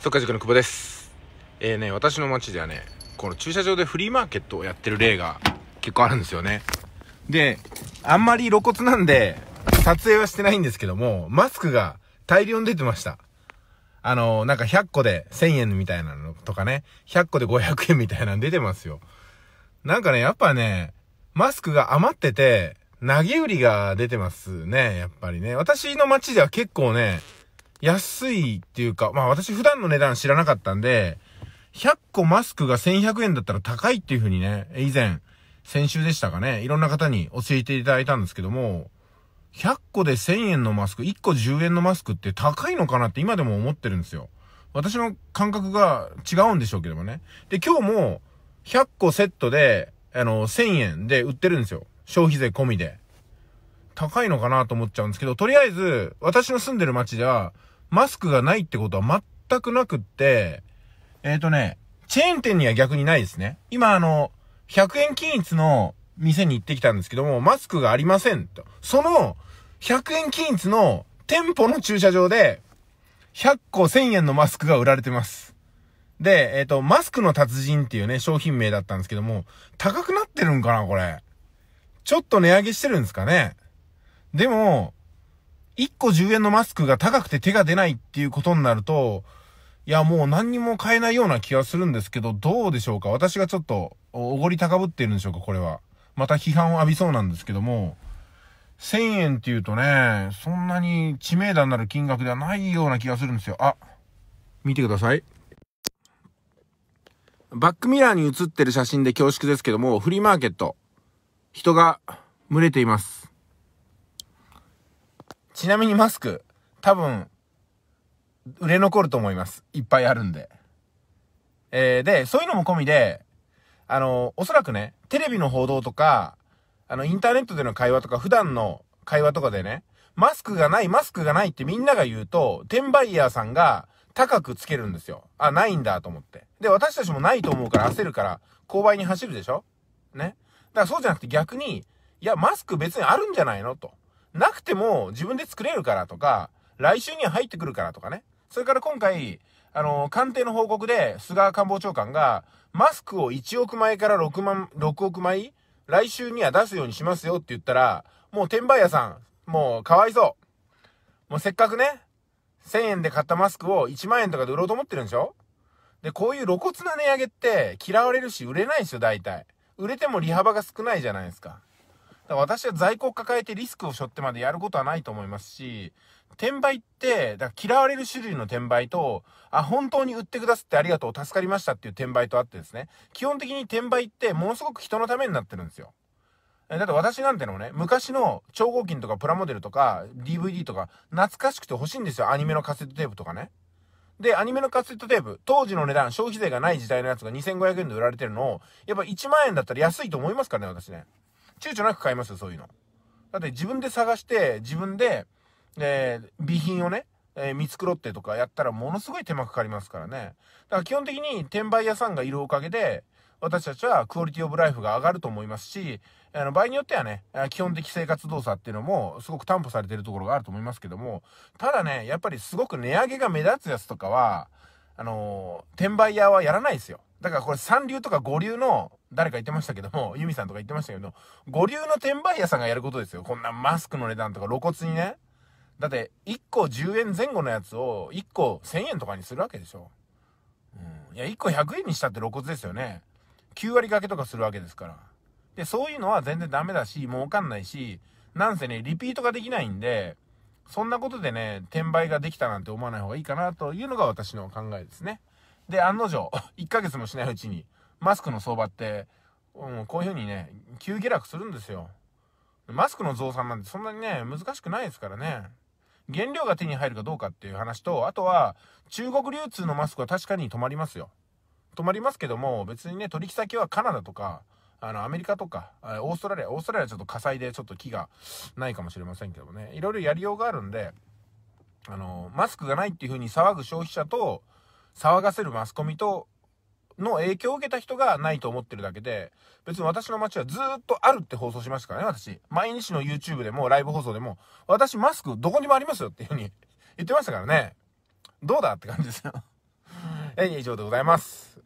サッカ塾の久保です。えー、ね、私の街ではね、この駐車場でフリーマーケットをやってる例が結構あるんですよね。で、あんまり露骨なんで、撮影はしてないんですけども、マスクが大量に出てました。あの、なんか100個で1000円みたいなのとかね、100個で500円みたいなの出てますよ。なんかね、やっぱね、マスクが余ってて、投げ売りが出てますね、やっぱりね。私の街では結構ね、安いっていうか、まあ私普段の値段知らなかったんで、100個マスクが1100円だったら高いっていうふうにね、以前、先週でしたかね、いろんな方に教えていただいたんですけども、100個で1000円のマスク、1個10円のマスクって高いのかなって今でも思ってるんですよ。私の感覚が違うんでしょうけどもね。で、今日も100個セットで、あの、1000円で売ってるんですよ。消費税込みで。高いのかなと思っちゃうんですけど、とりあえず、私の住んでる街では、マスクがないってことは全くなくって、えっ、ー、とね、チェーン店には逆にないですね。今あの、100円均一の店に行ってきたんですけども、マスクがありませんと。その、100円均一の店舗の駐車場で、100個1000円のマスクが売られてます。で、えっ、ー、と、マスクの達人っていうね、商品名だったんですけども、高くなってるんかな、これ。ちょっと値上げしてるんですかね。でも、1個10円のマスクが高くて手が出ないっていうことになると、いや、もう何にも買えないような気がするんですけど、どうでしょうか私がちょっと、おごり高ぶってるんでしょうかこれは。また批判を浴びそうなんですけども、1000円って言うとね、そんなに知名度になる金額ではないような気がするんですよ。あ、見てください。バックミラーに写ってる写真で恐縮ですけども、フリーマーケット、人が群れています。ちなみにマスク、多分、売れ残ると思います。いっぱいあるんで。えー、で、そういうのも込みで、あの、おそらくね、テレビの報道とか、あの、インターネットでの会話とか、普段の会話とかでね、マスクがない、マスクがないってみんなが言うと、転売ヤーさんが高くつけるんですよ。あ、ないんだと思って。で、私たちもないと思うから焦るから、購買に走るでしょね。だからそうじゃなくて逆に、いや、マスク別にあるんじゃないのと。なくても自分で作れるからとか、来週には入ってくるからとかね。それから今回、あの、官邸の報告で菅官房長官が、マスクを1億枚から6万、6億枚来週には出すようにしますよって言ったら、もう転売屋さん、もうかわいそう。もうせっかくね、1000円で買ったマスクを1万円とかで売ろうと思ってるんでしょで、こういう露骨な値上げって嫌われるし売れないですよ、大体。売れても利幅が少ないじゃないですか。だから私は在庫を抱えてリスクを背負ってまでやることはないと思いますし、転売って、だから嫌われる種類の転売と、あ、本当に売ってくださってありがとう、助かりましたっていう転売とあってですね、基本的に転売ってものすごく人のためになってるんですよ。だって私なんてのもね、昔の超合金とかプラモデルとか DVD とか懐かしくて欲しいんですよ。アニメのカセットテープとかね。で、アニメのカセットテープ、当時の値段、消費税がない時代のやつが2500円で売られてるのを、やっぱ1万円だったら安いと思いますからね、私ね。躊躇なく買いますよ、そういうの。だって自分で探して、自分で、えー、備品をね、えー、見繕ってとかやったらものすごい手間かかりますからね。だから基本的に転売屋さんがいるおかげで、私たちはクオリティオブライフが上がると思いますし、あの、場合によってはね、基本的生活動作っていうのもすごく担保されてるところがあると思いますけども、ただね、やっぱりすごく値上げが目立つやつとかは、あのー、転売屋はやらないですよ。だからこれ三流とか五流の誰か言ってましたけども、ユミさんとか言ってましたけど、五流の転売屋さんがやることですよ。こんなマスクの値段とか露骨にね。だって、1個10円前後のやつを、1個1000円とかにするわけでしょ。うん。いや、1個100円にしたって露骨ですよね。9割掛けとかするわけですから。で、そういうのは全然ダメだし、儲かんないし、なんせね、リピートができないんで、そんなことでね、転売ができたなんて思わない方がいいかなというのが私の考えですね。で、案の定、1 ヶ月もしないうちに、マスクの相場って、うん、こういう風にね、急下落するんですよ。マスクの増産なんてそんなにね、難しくないですからね。原料が手に入るかどうかっていう話と、あとは、中国流通のマスクは確かに止まりますよ。止まりますけども、別にね、取引先はカナダとか、あの、アメリカとか、オーストラリア、オーストラリアちょっと火災でちょっと木がないかもしれませんけどもね、いろいろやりようがあるんで、あの、マスクがないっていう風に騒ぐ消費者と、騒がせるマスコミと、の影響を受けた人がないと思ってるだけで、別に私の街はずっとあるって放送しましたからね、私。毎日の YouTube でもライブ放送でも、私マスクどこにもありますよっていう風に言ってましたからね。どうだって感じですよ。え、以上でございます。